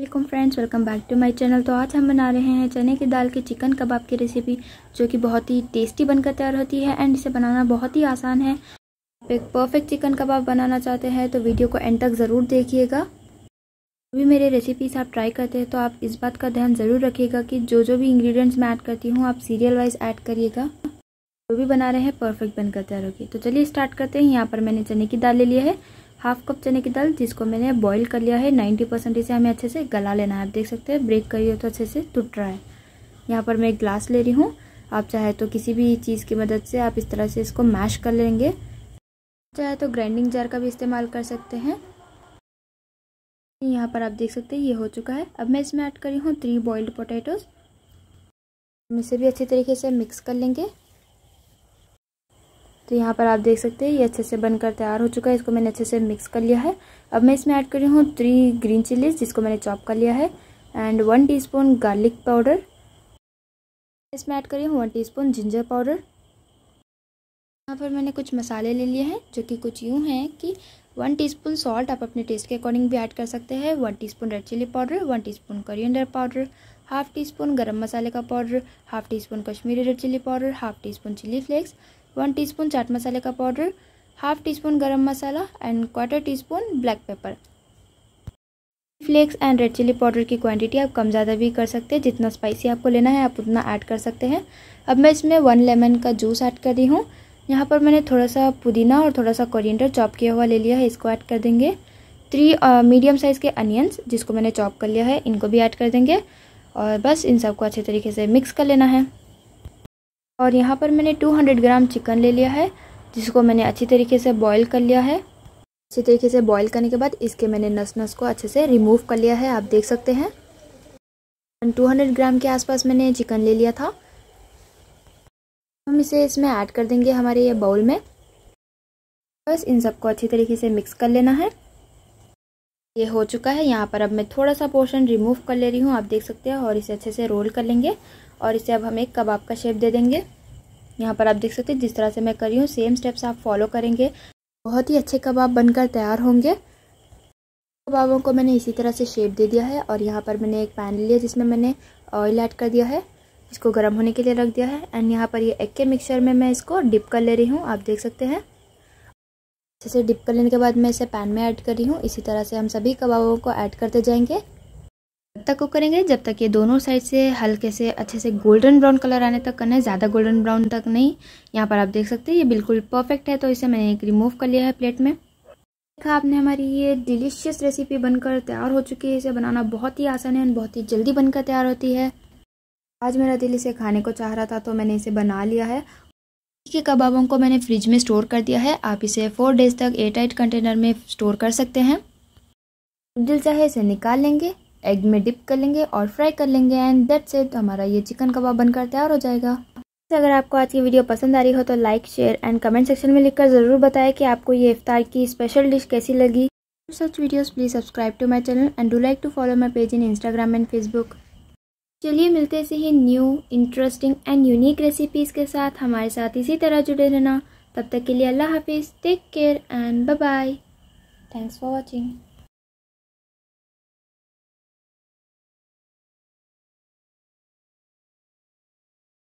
welcome friends welcome back to my channel तो आज हम बना रहे हैं चने की दाल के चिकन कबाब की रेसिपी जो कि बहुत ही टेस्टी बनकर तैयार होती है एंड इसे बनाना बहुत ही आसान है आप एक परफेक्ट चिकन कबाब बनाना चाहते हैं तो वीडियो को एंड तक ज़रूर देखिएगा जो भी मेरे रेसिपीज आप ट्राई करते हैं तो आप इस बात का ध्यान ज़रूर रखिएगा कि जो जो भी इंग्रीडियंट्स मैं ऐड करती हूँ आप सीरियल वाइज ऐड करिएगा जो भी बना रहे हैं परफेक्ट बनकर तैयार होगी तो चलिए स्टार्ट करते हैं यहाँ पर मैंने चने की दाल ले लिया है हाफ कप चने की दाल जिसको मैंने बॉईल कर लिया है नाइन्टी परसेंट इसे हमें अच्छे से गला लेना है आप देख सकते हैं ब्रेक करिए तो अच्छे से टूट रहा है यहाँ पर मैं एक ग्लास ले रही हूँ आप चाहे तो किसी भी चीज़ की मदद से आप इस तरह से इसको मैश कर लेंगे चाहे तो ग्राइंडिंग जार का भी इस्तेमाल कर सकते हैं यहाँ पर आप देख सकते हैं ये हो चुका है अब मैं इसमें ऐड कर रही हूँ थ्री बॉइल्ड पोटैटोज़ इसे भी अच्छी तरीके से मिक्स कर लेंगे तो यहाँ पर आप देख सकते हैं ये अच्छे से बनकर तैयार हो चुका है इसको मैंने अच्छे से मिक्स कर लिया है अब मैं इसमें ऐड कर रही हूँ थ्री ग्रीन चिलीज जिसको मैंने चॉप कर लिया है and one T garlic powder इसमें ऐड कर रही हूँ वन टी जिंजर पाउडर यहाँ पर मैंने कुछ मसाले ले लिए हैं जो कि कुछ यूँ हैं कि वन टीस्पून सॉल्ट आप अपने टेस्ट के अकॉर्डिंग भी ऐड कर सकते हैं one teaspoon red chilli powder one teaspoon coriander powder half teaspoon गर्म मसाले का powder half teaspoon Kashmiri red chilli powder half teaspoon chilli flakes one spoon चाट मसाले का पाउडर हाफ टी स्पून गर्म मसाला and quarter teaspoon black pepper flakes and red chilli powder की quantity आप कम ज़्यादा भी कर सकते हैं जितना स्पाइसी आपको लेना है आप उतना ऐड कर सकते हैं अब मैं इसमें वन लेमन का जूस ऐड कर रही हूँ यहाँ पर मैंने थोड़ा सा पुदीना और थोड़ा सा कोरिएंडर चॉप किया हुआ ले लिया है इसको ऐड कर देंगे थ्री मीडियम साइज़ के अनियंस जिसको मैंने चॉप कर लिया है इनको भी ऐड कर देंगे और बस इन सबको अच्छे तरीके से मिक्स कर लेना है और यहाँ पर मैंने 200 ग्राम चिकन ले लिया है जिसको मैंने अच्छी तरीके से बॉईल कर लिया है अच्छी तरीके से बॉईल करने के बाद इसके मैंने नस नस को अच्छे से रिमूव कर लिया है आप देख सकते हैं 200 ग्राम के आसपास मैंने चिकन ले लिया था हम इसे इसमें ऐड कर देंगे हमारे ये बाउल में बस इन सबको अच्छी तरीके से मिक्स कर लेना है ये हो चुका है यहाँ पर अब मैं थोड़ा सा पोर्शन रिमूव कर ले रही हूँ आप देख सकते हैं और इसे अच्छे से रोल कर लेंगे और इसे अब हम एक कबाब का शेप दे देंगे यहाँ पर आप देख सकते हैं जिस तरह से मैं कर रही हूँ सेम स्टेप्स आप फॉलो करेंगे बहुत ही अच्छे कबाब बनकर तैयार होंगे कबाबों को मैंने इसी तरह से शेप दे दिया है और यहाँ पर मैंने एक पैन लिया जिसमें मैंने ऑयल ऐड कर दिया है इसको गर्म होने के लिए रख दिया है एंड यहाँ पर ये एक के मिक्सर में मैं इसको डिप कर ले रही हूँ आप देख सकते हैं अच्छे से डिप कर लेने के बाद मैं इसे पैन में ऐड कर रही हूँ इसी तरह से हम सभी कबाबों को ऐड करते जाएंगे तब तक कुक करेंगे जब तक ये दोनों साइड से हल्के से अच्छे से गोल्डन ब्राउन कलर आने तक करना है ज़्यादा गोल्डन ब्राउन तक नहीं यहाँ पर आप देख सकते हैं ये बिल्कुल परफेक्ट है तो इसे मैंने एक रिमूव कर लिया है प्लेट में देखा आपने हमारी ये डिलीशियस रेसिपी बनकर तैयार हो चुकी है इसे बनाना बहुत ही आसान है और बहुत ही जल्दी बनकर तैयार होती है आज मेरा दिल इसे खाने को चाह रहा था तो मैंने इसे बना लिया है के कबाबों को मैंने फ्रिज में स्टोर कर दिया है आप इसे फोर डेज तक एयरटाइट कंटेनर में स्टोर कर सकते हैं दिल चाहे इसे निकाल लेंगे एग में डिप कर लेंगे और फ्राई कर लेंगे एंड देट इट हमारा ये चिकन कबाब बनकर तैयार हो जाएगा तो अगर आपको आज की वीडियो पसंद आ रही हो तो like share and comment section में लिखकर ज़रूर बताएं कि आपको ये इफ्तार की स्पेशल डिश कैसी लगी such videos please subscribe to my channel and do like to follow my page in Instagram and Facebook चलिए मिलते से ही new interesting and unique recipes के साथ हमारे साथ इसी तरह जुड़े रहना तब तक के लिए अल्लाह हाफिज़ take care and bye bye thanks for watching